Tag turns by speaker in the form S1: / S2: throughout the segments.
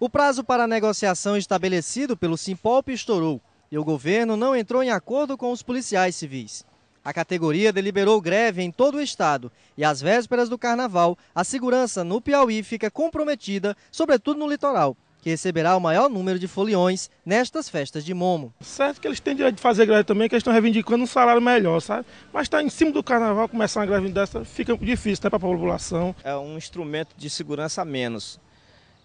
S1: O prazo para a negociação estabelecido pelo Simpolp estourou e o governo não entrou em acordo com os policiais civis. A categoria deliberou greve em todo o estado e, às vésperas do carnaval, a segurança no Piauí fica comprometida, sobretudo no litoral, que receberá o maior número de foliões nestas festas de momo.
S2: Certo que eles têm direito de fazer greve também, que eles estão reivindicando um salário melhor, sabe? Mas está em cima do carnaval, começar uma greve dessa fica difícil né, para a população. É um instrumento de segurança a menos.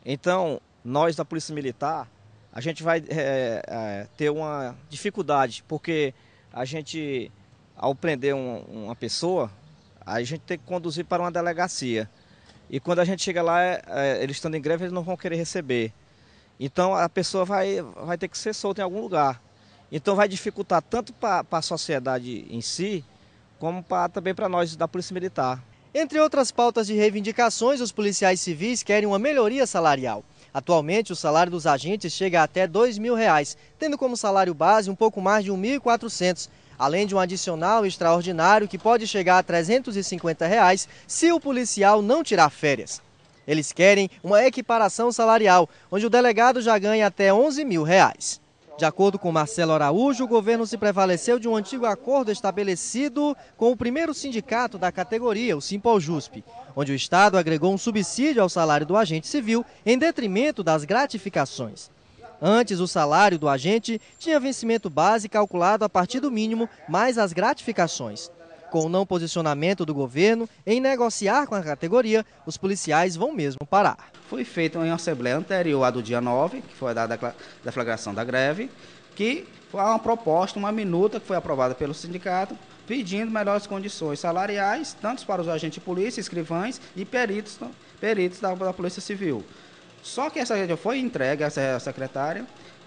S2: Então, nós da Polícia Militar, a gente vai é, é, ter uma dificuldade, porque a gente, ao prender um, uma pessoa, a gente tem que conduzir para uma delegacia. E quando a gente chega lá, é, eles estando em greve, eles não vão querer receber. Então a pessoa vai, vai ter que ser solta em algum lugar. Então vai dificultar tanto para a sociedade em si, como pra, também para nós da Polícia Militar.
S1: Entre outras pautas de reivindicações, os policiais civis querem uma melhoria salarial. Atualmente, o salário dos agentes chega até R$ 2.000, tendo como salário base um pouco mais de R$ 1.400 além de um adicional extraordinário que pode chegar a R$ 350 reais se o policial não tirar férias. Eles querem uma equiparação salarial, onde o delegado já ganha até R$ 11 mil reais. De acordo com Marcelo Araújo, o governo se prevaleceu de um antigo acordo estabelecido com o primeiro sindicato da categoria, o Jusp, onde o Estado agregou um subsídio ao salário do agente civil em detrimento das gratificações. Antes, o salário do agente tinha vencimento base calculado a partir do mínimo mais as gratificações. Com o não posicionamento do governo em negociar com a categoria, os policiais vão mesmo parar. Foi feito em uma assembleia anterior
S3: à do dia 9, que foi a da deflagração da greve, que foi uma proposta, uma minuta que foi aprovada pelo sindicato, pedindo melhores condições salariais, tanto para os agentes de polícia, escrivães e peritos, peritos da, da Polícia Civil. Só que essa já foi entregue à secretária,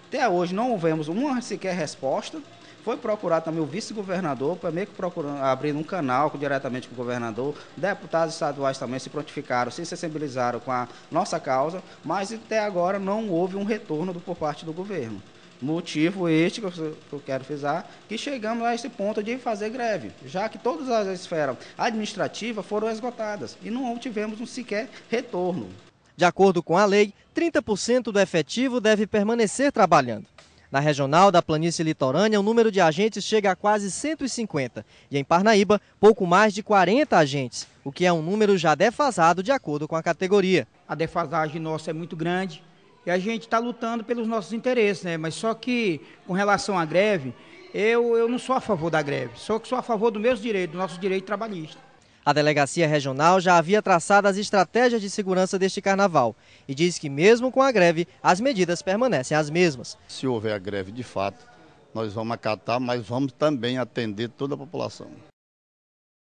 S3: até hoje não houvemos uma sequer resposta. Foi procurar também o vice-governador, para meio que procurando, abrindo um canal diretamente com o governador. Deputados estaduais também se prontificaram, se sensibilizaram com a nossa causa, mas até agora não houve um retorno do, por parte do governo. Motivo este que eu quero frisar, que chegamos a esse ponto de fazer greve, já que todas as esferas administrativas foram esgotadas e não tivemos um sequer retorno.
S1: De acordo com a lei,
S3: 30%
S1: do efetivo deve permanecer trabalhando. Na regional da Planície Litorânea, o número de agentes chega a quase 150 e em Parnaíba, pouco mais de 40 agentes, o que é um número já defasado de acordo com a categoria. A defasagem nossa é muito grande
S3: e a gente está lutando pelos nossos interesses, né? Mas só que com relação à greve, eu, eu não sou a favor da greve, sou, sou a favor do meus direitos, do nosso direito trabalhista. A delegacia
S1: regional já havia traçado as estratégias de segurança deste carnaval e diz que, mesmo com a greve, as medidas permanecem as mesmas. Se houver a greve de fato, nós vamos acatar, mas vamos também atender toda a população.